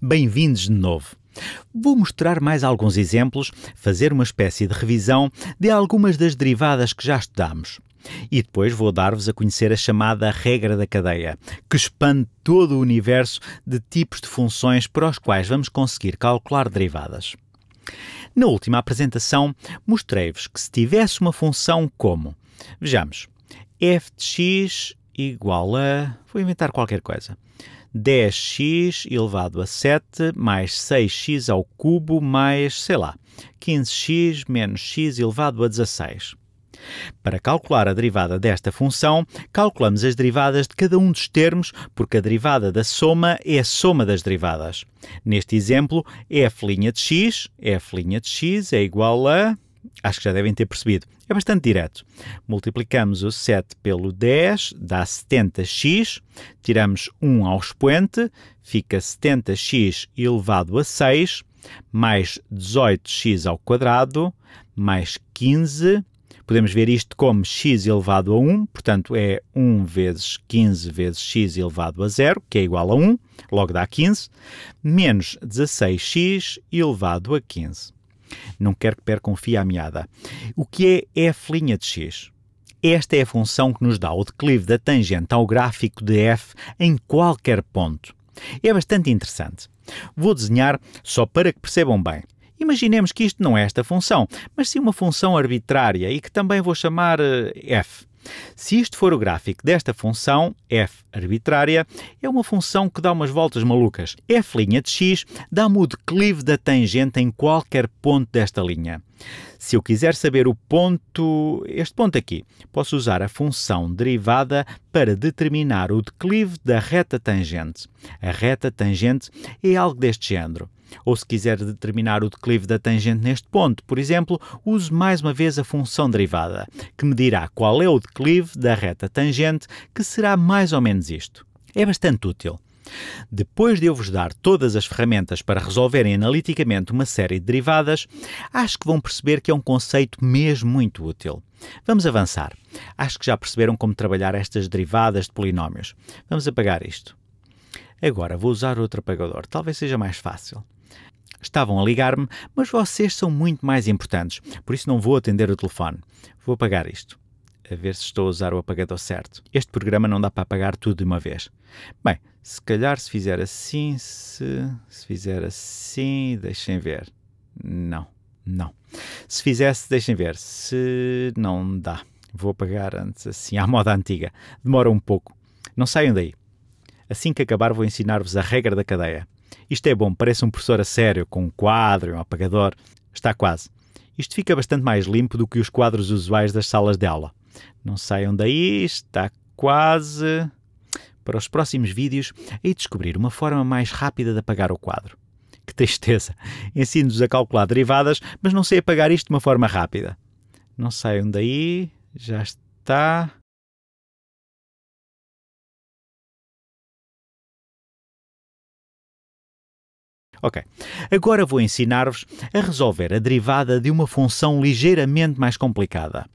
Bem-vindos de novo. Vou mostrar mais alguns exemplos, fazer uma espécie de revisão de algumas das derivadas que já estudamos. E depois vou dar-vos a conhecer a chamada regra da cadeia, que expande todo o universo de tipos de funções para os quais vamos conseguir calcular derivadas. Na última apresentação, mostrei-vos que se tivesse uma função como, vejamos, f de x igual a. Vou inventar qualquer coisa. 10x elevado a 7 mais 6x ao cubo mais, sei lá, 15x menos x elevado a 16. Para calcular a derivada desta função, calculamos as derivadas de cada um dos termos, porque a derivada da soma é a soma das derivadas. Neste exemplo, f' de x, f' de x é igual a Acho que já devem ter percebido. É bastante direto. Multiplicamos o 7 pelo 10, dá 70x. Tiramos 1 ao expoente, fica 70x elevado a 6, mais 18x ao quadrado, mais 15. Podemos ver isto como x elevado a 1, portanto é 1 vezes 15 vezes x elevado a 0, que é igual a 1, logo dá 15, menos 16x elevado a 15. Não quero que percam fio à meada. O que é f' de x? Esta é a função que nos dá o declive da tangente ao gráfico de f em qualquer ponto. É bastante interessante. Vou desenhar só para que percebam bem. Imaginemos que isto não é esta função, mas sim uma função arbitrária e que também vou chamar eh, f. Se isto for o gráfico desta função, f arbitrária, é uma função que dá umas voltas malucas. f' de x dá-me o declive da tangente em qualquer ponto desta linha. Se eu quiser saber o ponto, este ponto aqui, posso usar a função derivada para determinar o declive da reta tangente. A reta tangente é algo deste género. Ou se quiser determinar o declive da tangente neste ponto, por exemplo, use mais uma vez a função derivada, que me dirá qual é o declive da reta tangente, que será mais ou menos isto. É bastante útil. Depois de eu vos dar todas as ferramentas para resolverem analiticamente uma série de derivadas, acho que vão perceber que é um conceito mesmo muito útil. Vamos avançar. Acho que já perceberam como trabalhar estas derivadas de polinómios. Vamos apagar isto. Agora vou usar outro apagador, talvez seja mais fácil. Estavam a ligar-me, mas vocês são muito mais importantes, por isso não vou atender o telefone. Vou apagar isto. A ver se estou a usar o apagador certo. Este programa não dá para apagar tudo de uma vez. Bem, se calhar se fizer assim, se, se fizer assim, deixem ver. Não, não. Se fizesse, deixem ver. Se não dá. Vou apagar antes assim, à moda antiga. Demora um pouco. Não saiam daí. Assim que acabar, vou ensinar-vos a regra da cadeia. Isto é bom, parece um professor a sério, com um quadro, um apagador. Está quase. Isto fica bastante mais limpo do que os quadros usuais das salas de aula. Não saiam daí, está quase. Para os próximos vídeos, aí descobrir uma forma mais rápida de apagar o quadro. Que tristeza! Ensino-vos a calcular derivadas, mas não sei apagar isto de uma forma rápida. Não saiam daí, já está. Ok. Agora vou ensinar-vos a resolver a derivada de uma função ligeiramente mais complicada.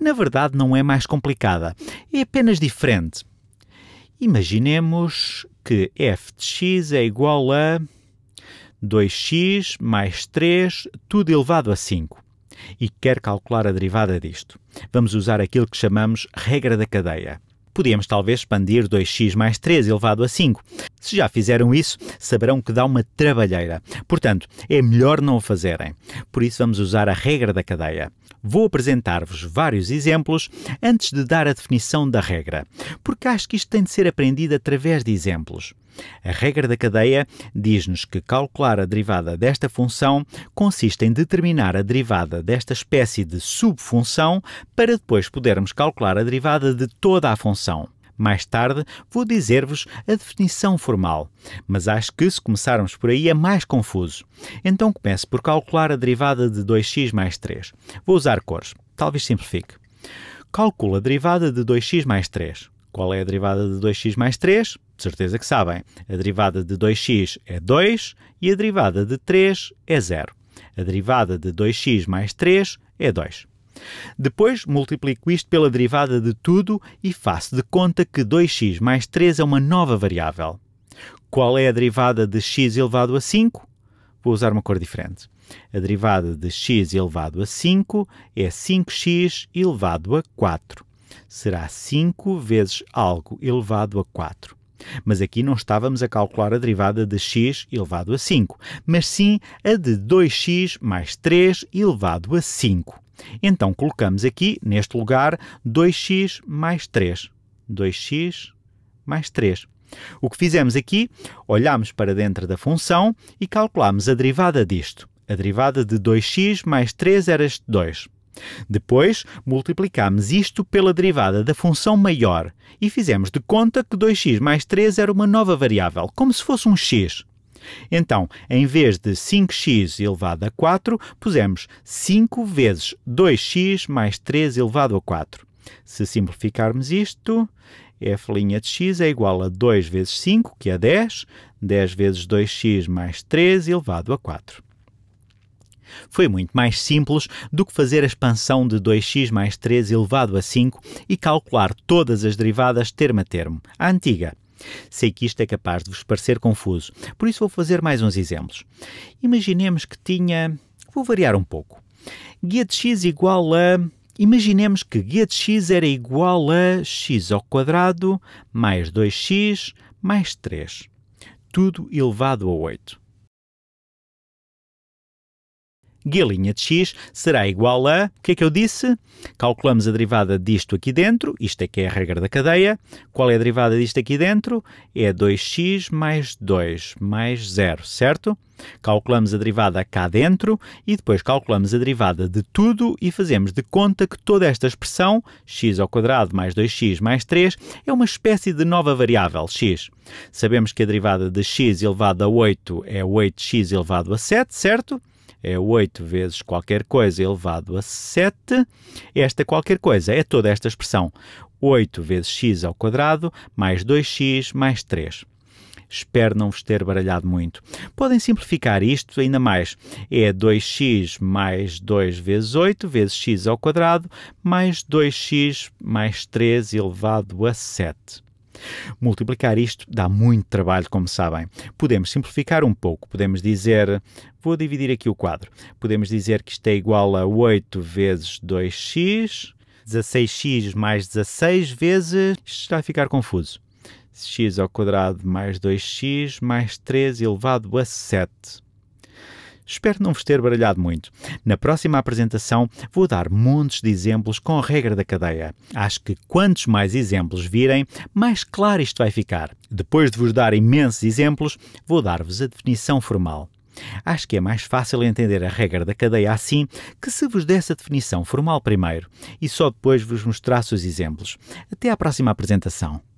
Na verdade, não é mais complicada, é apenas diferente. Imaginemos que f de x é igual a 2x mais 3, tudo elevado a 5. E quero calcular a derivada disto. Vamos usar aquilo que chamamos regra da cadeia. Podíamos talvez expandir 2x mais 3 elevado a 5. Se já fizeram isso, saberão que dá uma trabalheira. Portanto, é melhor não o fazerem. Por isso, vamos usar a regra da cadeia. Vou apresentar-vos vários exemplos antes de dar a definição da regra, porque acho que isto tem de ser aprendido através de exemplos. A regra da cadeia diz-nos que calcular a derivada desta função consiste em determinar a derivada desta espécie de subfunção para depois podermos calcular a derivada de toda a função função. Mais tarde vou dizer-vos a definição formal, mas acho que se começarmos por aí é mais confuso. Então comece por calcular a derivada de 2x mais 3. Vou usar cores, talvez simplifique. Calcula a derivada de 2x mais 3. Qual é a derivada de 2x mais 3? De certeza que sabem. A derivada de 2x é 2 e a derivada de 3 é 0. A derivada de 2x mais 3 é 2. Depois multiplico isto pela derivada de tudo e faço de conta que 2x mais 3 é uma nova variável. Qual é a derivada de x elevado a 5? Vou usar uma cor diferente. A derivada de x elevado a 5 é 5x elevado a 4. Será 5 vezes algo elevado a 4. Mas aqui não estávamos a calcular a derivada de x elevado a 5, mas sim a de 2x mais 3 elevado a 5. Então colocamos aqui, neste lugar, 2x mais 3. 2x mais 3. O que fizemos aqui, olhamos para dentro da função e calculamos a derivada disto. A derivada de 2x mais 3 era este 2. Depois, multiplicamos isto pela derivada da função maior e fizemos de conta que 2x mais 3 era uma nova variável, como se fosse um x. Então, em vez de 5x elevado a 4, pusemos 5 vezes 2x mais 3 elevado a 4. Se simplificarmos isto, f' é igual a 2 vezes 5, que é 10, 10 vezes 2x mais 3 elevado a 4. Foi muito mais simples do que fazer a expansão de 2x mais 3 elevado a 5 e calcular todas as derivadas termo a termo. A antiga. Sei que isto é capaz de vos parecer confuso, por isso vou fazer mais uns exemplos. Imaginemos que tinha. Vou variar um pouco. Guia de x igual a. Imaginemos que guia de x era igual a x ao quadrado mais 2x mais 3, tudo elevado a 8 g' de x será igual a, o que é que eu disse? Calculamos a derivada disto aqui dentro, isto é que é a regra da cadeia. Qual é a derivada disto aqui dentro? É 2x mais 2 mais 0, certo? Calculamos a derivada cá dentro e depois calculamos a derivada de tudo e fazemos de conta que toda esta expressão, x ao quadrado mais 2x mais 3, é uma espécie de nova variável, x. Sabemos que a derivada de x elevado a 8 é 8x elevado a 7, certo? é 8 vezes qualquer coisa elevado a 7. Esta qualquer coisa é toda esta expressão. 8 vezes x ao quadrado, mais 2x, mais 3. Espero não vos ter baralhado muito. Podem simplificar isto ainda mais. É 2x mais 2 vezes 8 vezes x ao quadrado mais 2x mais 3 elevado a 7. Multiplicar isto dá muito trabalho, como sabem. Podemos simplificar um pouco, podemos dizer, vou dividir aqui o quadro, podemos dizer que isto é igual a 8 vezes 2x, 16x mais 16 vezes, isto está a ficar confuso. x ao quadrado mais 2x mais 3 elevado a 7. Espero não vos ter baralhado muito. Na próxima apresentação vou dar montes de exemplos com a regra da cadeia. Acho que quantos mais exemplos virem, mais claro isto vai ficar. Depois de vos dar imensos exemplos, vou dar-vos a definição formal. Acho que é mais fácil entender a regra da cadeia assim que se vos desse a definição formal primeiro e só depois vos mostrasse os exemplos. Até à próxima apresentação.